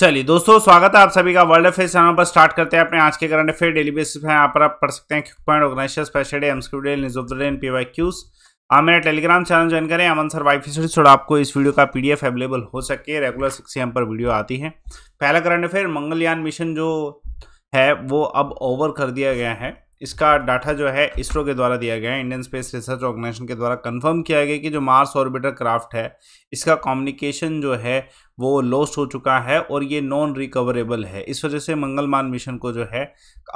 चलिए दोस्तों स्वागत है आप सभी का वर्ल्ड अफेयर चैनल पर स्टार्ट करते हैं अपने आज के करंट अफेयर डेली बेसिस पर यहाँ पर आप पढ़ सकते हैं point special MCQ day news of the day P Y Qs आप मेरा टेलीग्राम चैनल ज्वाइन करें अमन सर वाई फीसड छोड़ आपको इस वीडियो का पीडीएफ अवेलेबल हो सके रेगुलर सिक्स एम पर वीडियो आती है पहला करंट अफेयर मंगलयान मिशन जो है वो अब ओवर कर दिया गया है इसका डाटा जो है इसरो के द्वारा दिया गया है इंडियन स्पेस रिसर्च ऑर्गेनाइजेशन के द्वारा कंफर्म किया गया कि जो मार्स ऑर्बिटर क्राफ्ट है इसका कम्युनिकेशन जो है वो लॉस्ट हो चुका है और ये नॉन रिकवरेबल है इस वजह से मंगलमान मिशन को जो है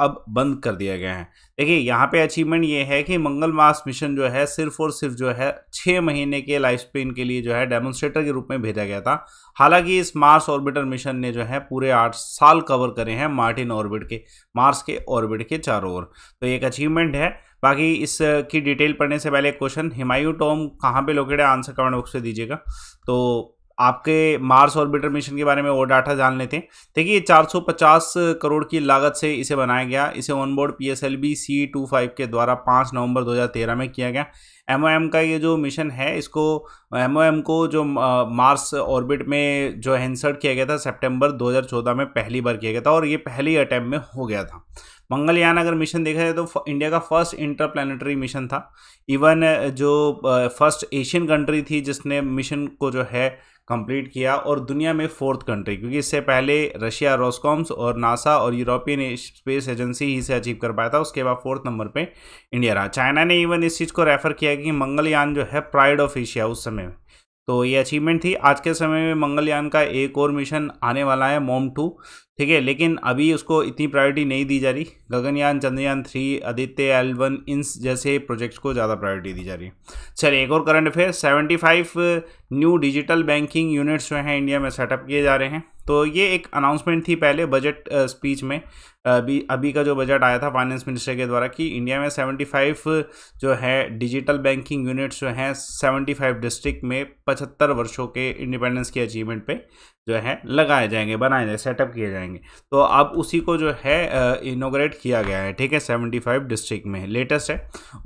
अब बंद कर दिया गया है देखिए यहाँ पे अचीवमेंट ये है कि मंगल मास मिशन जो है सिर्फ और सिर्फ जो है छः महीने के लाइफ स्पेन के लिए जो है डेमोन्स्ट्रेटर के रूप में भेजा गया था हालांकि इस मार्स ऑर्बिटर मिशन ने जो है पूरे आठ साल कवर करे हैं मार्टिन ऑर्बिट के मार्स के ऑर्बिट के चारों ओर तो एक अचीवमेंट है बाकी इसकी डिटेल पढ़ने से पहले क्वेश्चन हिमायू टॉम कहाँ पे है आंसर कमेंट बॉक्स से दीजिएगा तो आपके मार्स ऑर्बिटर मिशन के बारे में और डाटा जान लेते हैं देखिए पचास करोड़ की लागत से इसे बनाया गया इसे onboard P S L B C two five के द्वारा 5 नवंबर 2013 में किया गया एम एम का ये जो मिशन है इसको एम एम को जो मार्स ऑर्बिट में जो है इंसर्ट किया गया था सितंबर 2014 में पहली बार किया गया था और ये पहली अटैम्प में हो गया था मंगलयान अगर मिशन देखा जाए तो इंडिया का फर्स्ट इंटरप्लानिटरी मिशन था इवन जो फर्स्ट एशियन कंट्री थी जिसने मिशन को जो है कंप्लीट किया और दुनिया में फोर्थ कंट्री क्योंकि इससे पहले रशिया रोस्कॉम्स और नासा और यूरोपियन स्पेस एजेंसी ही से अचीव कर पाया था उसके बाद फोर्थ नंबर पे इंडिया रहा चाइना ने इवन इस चीज़ को रेफर किया कि मंगलयान जो है प्राइड ऑफ एशिया उस समय में तो ये अचीवमेंट थी आज के समय में मंगलयान का एक और मिशन आने वाला है मोम टू ठीक है लेकिन अभी उसको इतनी प्रायोरिटी नहीं दी जा रही Gaganyaan Chandrayaan three Aditya L one इंस जैसे प्रोजेक्ट्स को ज़्यादा प्रायोरिटी दी जा रही है चलिए एक और current affair seventy five new digital banking units जो हैं इंडिया में सेटअप किए जा रहे हैं तो ये एक अनाउंसमेंट थी पहले बजट स्पीच में अभी अभी का जो बजट आया था फाइनेंस मिनिस्टर के द्वारा कि इंडिया में 75 जो है डिजिटल बैंकिंग यूनिट्स जो हैं 75 डिस्ट्रिक्ट में 75 वर्षों के इंडिपेंडेंस के अचीवमेंट पे जो है लगाए जाएंगे बनाए जाएंगे सेटअप किए जाएंगे तो अब उसी को जो है इनोग्रेट किया गया है ठीक है 75 डिस्ट्रिक्ट में लेटेस्ट है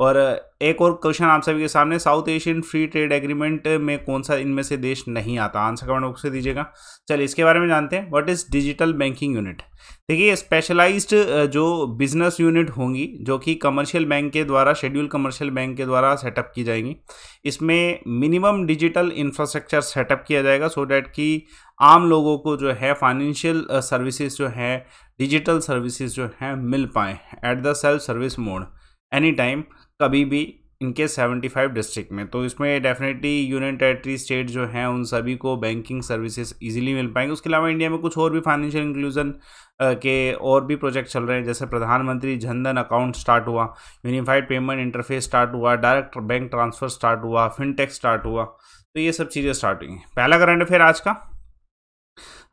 और एक और क्वेश्चन आप सभी के सामने South Asian free trade agreement में कौन सा इनमें से देश नहीं आता आंसर कमेंट बॉक्स से दीजिएगा चलिए इसके बारे में जानते हैं what is digital banking unit देखिए स्पेशलाइज सेंट्रलाइज्ड uh, जो बिजनेस यूनिट होंगी जो कि कमर्शियल बैंक के द्वारा शेड्यूल कमर्शियल बैंक के द्वारा सेटअप की जाएंगी इसमें मिनिमम डिजिटल इंफ्रास्ट्रक्चर सेटअप किया जाएगा सो डैट कि आम लोगों को जो है फाइनेंशियल सर्विसेज uh, जो हैं डिजिटल सर्विसेज जो हैं मिल पाएँ at the self service mode any time कभी भी इनके 75 डिस्ट्रिक्ट में तो इसमें डेफिनेटली यूनियन टेरेटरी स्टेट जो हैं उन सभी को बैंकिंग सर्विसेज इजीली मिल पाएंगे उसके अलावा इंडिया में कुछ और भी फाइनेंशियल इंक्लूजन के और भी प्रोजेक्ट चल रहे हैं जैसे प्रधानमंत्री जनधन अकाउंट स्टार्ट हुआ यूनिफाइड पेमेंट इंटरफेस स्टार्ट हुआ डायरेक्ट बैंक ट्रांसफ़र स्टार्ट हुआ फिनटेक स्टार्ट हुआ तो ये सब चीज़ें स्टार्ट हुई हैं पहला करंट अफेयर आज का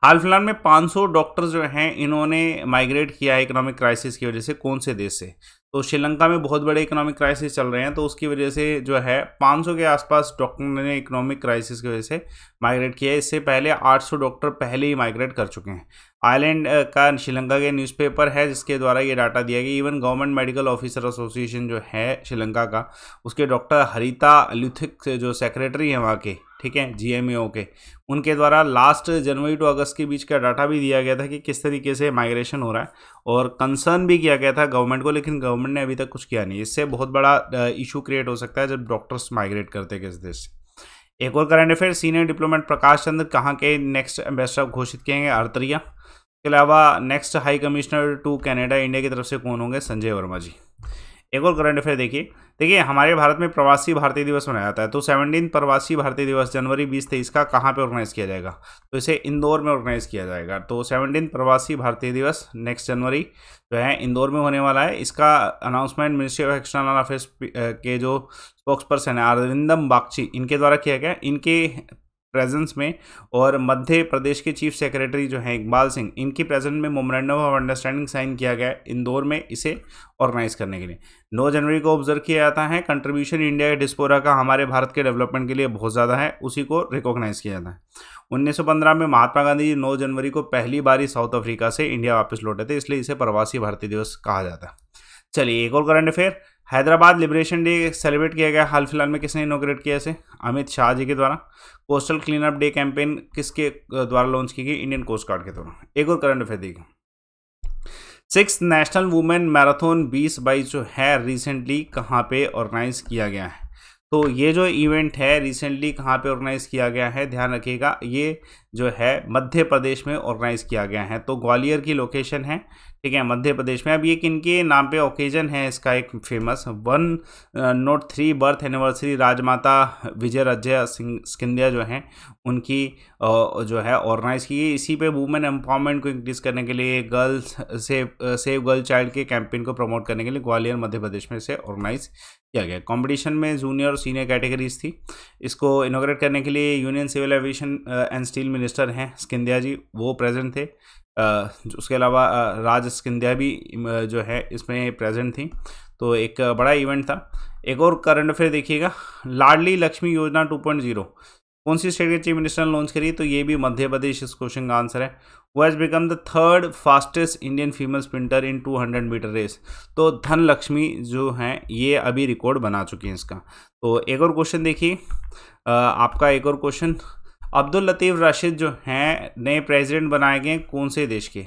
हाल फिलहाल में 500 डॉक्टर्स जो हैं इन्होंने माइग्रेट किया है इकोनॉमिक क्राइसिस की वजह से कौन से देश से तो श्रीलंका में बहुत बड़े इकोनॉमिक क्राइसिस चल रहे हैं तो उसकी वजह से जो है 500 के आसपास डॉक्टर ने इकोनॉमिक क्राइसिस की वजह से माइग्रेट किया है इससे पहले 800 डॉक्टर पहले ही माइग्रेट कर चुके हैं आयरलैंड का श्रीलंका के न्यूज़पेपर है जिसके द्वारा ये डाटा दिया गया even government medical officer association जो है श्रीलंका का उसके डॉक्टर हरिता लुथिक जो सेक्रेटरी हैं वहाँ के ठीक है जीएमएओ के उनके द्वारा लास्ट जनवरी टू अगस्त के बीच का डाटा भी दिया गया था कि किस तरीके से माइग्रेशन हो रहा है और कंसर्न भी किया गया था गवर्नमेंट को लेकिन गवर्नमेंट ने अभी तक कुछ किया नहीं इससे बहुत बड़ा इशू क्रिएट हो सकता है जब डॉक्टर्स माइग्रेट करते हैं इस देश से एक और current affair senior diplomat Prakash Chandra कहाँ के नेक्स्ट एम्बेसडर घोषित किए हैं अर्तरिया इसके अलावा next high commissioner to Canada India की तरफ से कौन होंगे संजय वर्मा जी एक और करंट अफेयर देखिए देखिए हमारे भारत में प्रवासी भारतीय दिवस मनाया जाता है तो सेवनटीन प्रवासी भारतीय दिवस जनवरी बीस तेईस का कहाँ पे ऑर्गेनाइज किया जाएगा तो इसे इंदौर में ऑर्गेनाइज किया जाएगा तो सेवनटीन प्रवासी भारतीय दिवस नेक्स्ट जनवरी जो है इंदौर में होने वाला है इसका announcement ministry of external affairs के जो स्पोक्स पर्सन है अरविंदम बागची इनके द्वारा किया गया इनके प्रेजेंस में और मध्य प्रदेश के चीफ सेक्रेटरी जो हैं इकबाल सिंह इनकी प्रेजेंस में मोमरेंडम ऑफ अंडरस्टैंडिंग साइन किया गया इंदौर में इसे ऑर्गेनाइज करने के लिए 9 जनवरी को ऑब्जर्व किया जाता है कंट्रीब्यूशन इंडिया के डिस्पोरा का हमारे भारत के डेवलपमेंट के लिए बहुत ज़्यादा है उसी को रिकॉग्नाइज किया जाता है 1915 में महात्मा गांधी जी नौ जनवरी को पहली बार साउथ अफ्रीका से इंडिया वापस लौटे थे इसलिए इसे प्रवासी भारतीय दिवस कहा जाता है चलिए एक और current affair Hyderabad liberation day celebrate किया गया हाल फिलहाल में किसने इनोग्रेट किया इसे अमित शाह जी के द्वारा कोस्टल क्लीनअप डे कैंपेन किसके द्वारा लॉन्च की गई इंडियन कोस्ट गार्ड के द्वारा एक और करंट अफेयर देखिए सिक्स नेशनल वुमेन मैराथन बीस बाईस जो है रिसेंटली कहाँ पे ऑर्गेनाइज किया गया है तो ये जो इवेंट है रिसेंटली कहाँ पे ऑर्गेनाइज़ किया गया है ध्यान रखिएगा ये जो है मध्य प्रदेश में ऑर्गेनाइज़ किया गया है तो ग्वालियर की लोकेशन है ठीक है मध्य प्रदेश में अब ये किन के नाम पे ओकेजन है इसका एक famous one not three birth anniversary Rajmata Vijay Ajay Singh Scindia जो हैं उनकी जो है ऑर्गेनाइज की गई इसी पे वुमेन एम्पावरमेंट को इंक्रीज करने के लिए girls save save girl child के कैंपेन को प्रमोट करने के लिए ग्वालियर मध्य प्रदेश में इसे ऑर्गेनाइज किया गया कंपटीशन में जूनियर और सीनियर कैटेगरीज थी इसको इनोग्रेट करने के लिए union civil aviation and steel minister हैं स्किंदिया जी वो प्रेजेंट थे आ, uh, उसके अलावा uh, राज स्किंदिया भी uh, जो है इसमें प्रेजेंट थी तो एक बड़ा इवेंट था एक और करंट अफेयर देखिएगा लाडली लक्ष्मी योजना टू कौन सी स्टेट के चीफ मिनिस्टर ने लॉन्च करी तो ये भी मध्य प्रदेश इस क्वेश्चन का आंसर है वो has become the third fastest Indian female sprinter in 200 metre race तो धन लक्ष्मी जो हैं ये अभी रिकॉर्ड बना चुकी हैं इसका तो एक और क्वेश्चन देखिए आपका एक और क्वेश्चन अब्दुल लतीफ़ राशिद जो हैं नए प्रेजिडेंट बनाए गए कौन से देश के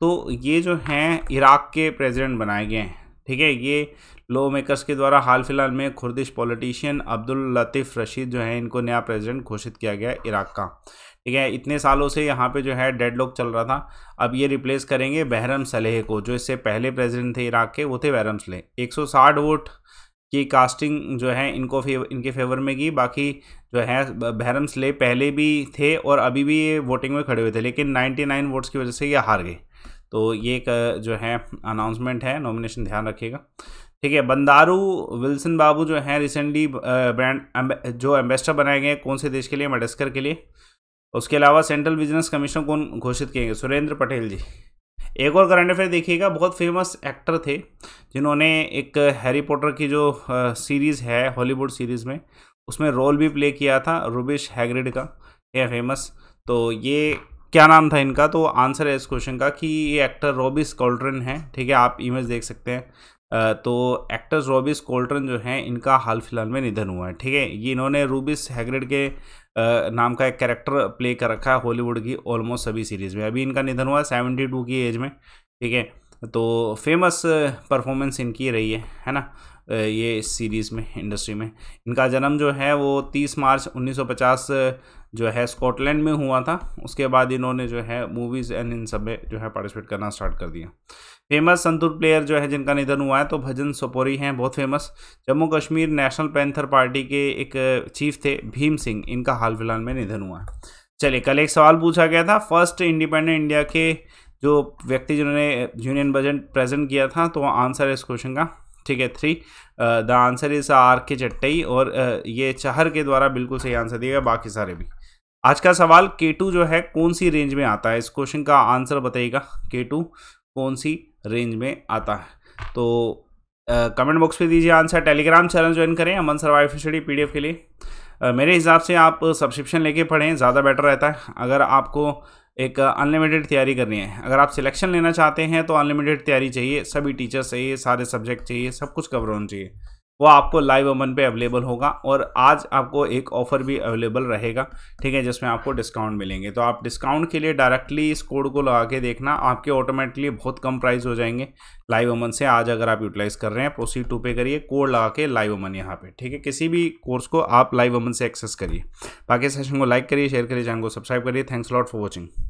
तो ये जो हैं इराक के प्रेजिडेंट बनाए गए हैं ठीक है ये लॉ मेकर्स के द्वारा हाल फिलहाल में Kurdish politician Abdul Latif Rashid जो है इनको नया प्रेसिडेंट घोषित किया गया इराक़ का ठीक है इतने सालों से यहाँ पे जो है डेड लॉक चल रहा था अब ये रिप्लेस करेंगे बहरम सलेह को जो इससे पहले प्रेसिडेंट थे इराक़ के वो थे बहरम सलेह एक वोट की कास्टिंग जो है इनको फेवर इनके फेवर में की बाकी जो है बहरम सलेह पहले भी थे और अभी भी ये वोटिंग में खड़े हुए थे लेकिन नाइन्टी वोट्स की वजह से ये हार गए तो ये एक जो है अनाउंसमेंट है नॉमिनेशन ध्यान रखिएगा ठीक है बंदारू विल्सन बाबू जो हैं रिसेंटली ब्रांड जो एम्बेसडर बनाए गए कौन से देश के लिए मडस्कर के लिए उसके अलावा सेंट्रल बिजनेस कमीशन कौन घोषित किए गए सुरेंद्र पटेल जी एक और करंट अफेयर देखिएगा बहुत फेमस एक्टर थे जिन्होंने एक हैरी पॉटर की जो सीरीज़ है हॉलीवुड सीरीज़ में उसमें रोल भी प्ले किया था रुबिश हैग्रिड का यह फेमस तो ये क्या नाम था इनका तो आंसर है इस क्वेश्चन का कि ये एक्टर रॉबी स्कॉल्ट्रन है ठीक है आप इमेज देख सकते हैं तो एक्टर्स रॉबी स्कॉल्ट्रन जो हैं इनका हाल फिलहाल में निधन हुआ है ठीक है ये इन्होंने रूबिस हैग्रेड के नाम का एक कैरेक्टर प्ले कर रखा है हॉलीवुड की ऑलमोस्ट सभी सीरीज़ में अभी इनका निधन हुआ है सेवेंटी टू की एज में ठीक है तो फेमस परफॉर्मेंस uh, इनकी रही है है ना uh, ये इस सीरीज़ में इंडस्ट्री में इनका जन्म जो है वो 30 मार्च 1950 uh, जो है स्कॉटलैंड में हुआ था उसके बाद इन्होंने जो है मूवीज़ एंड इन सब में जो है पार्टिसिपेट करना स्टार्ट कर दिया फेमस संतूर प्लेयर जो है जिनका निधन हुआ है तो भजन सोपोरी हैं बहुत famous Jammu Kashmir national panther party के एक चीफ थे भीम सिंह इनका हाल फिलहाल में निधन हुआ है चलिए कल एक सवाल पूछा गया था फर्स्ट इंडिपेंडेंट इंडिया के जो व्यक्ति जिन्होंने यूनियन बजट प्रेजेंट किया था तो आंसर है इस क्वेश्चन का ठीक है three the answer is R K Chattai और uh, ये चहर के द्वारा बिल्कुल सही आंसर दिया गया बाकी सारे भी आज का सवाल के टू जो है कौन सी रेंज में आता है इस क्वेश्चन का आंसर बताइएगा के टू कौन सी रेंज में आता है तो कमेंट uh, बॉक्स पे दीजिए आंसर टेलीग्राम चैनल ज्वाइन करें अमन सर्वाइव फिशड़ी पी के लिए uh, मेरे हिसाब से आप सब्सक्रिप्शन लेके पढ़ें ज़्यादा बेटर रहता है अगर आपको एक अनलिमिटेड तैयारी करनी है अगर आप सिलेक्शन लेना चाहते हैं तो अनलिमिटेड तैयारी चाहिए सभी टीचर्स चाहिए सारे सब्जेक्ट चाहिए सब कुछ कवर होना चाहिए वो आपको लाइव अमन पे अवेलेबल होगा और आज आपको एक ऑफर भी अवेलेबल रहेगा ठीक है जिसमें आपको डिस्काउंट मिलेंगे तो आप डिस्काउंट के लिए डायरेक्टली इस कोड को लगा के देखना आपके ऑटोमेटिकली बहुत कम प्राइस हो जाएंगे लाइव अमन से आज अगर आप यूटिलाइज कर रहे हैं प्रोसीड टू पे करिए कोड लगा के लाइव अमन यहाँ पर ठीक है किसी भी कोर्स को आप लाइव अमन से एक्सेस करिए बाकी सेशन को लाइक करिए शेयर करिए चैनल को सब्सक्राइब करिए थैंक्स लॉट फॉर वॉचिंग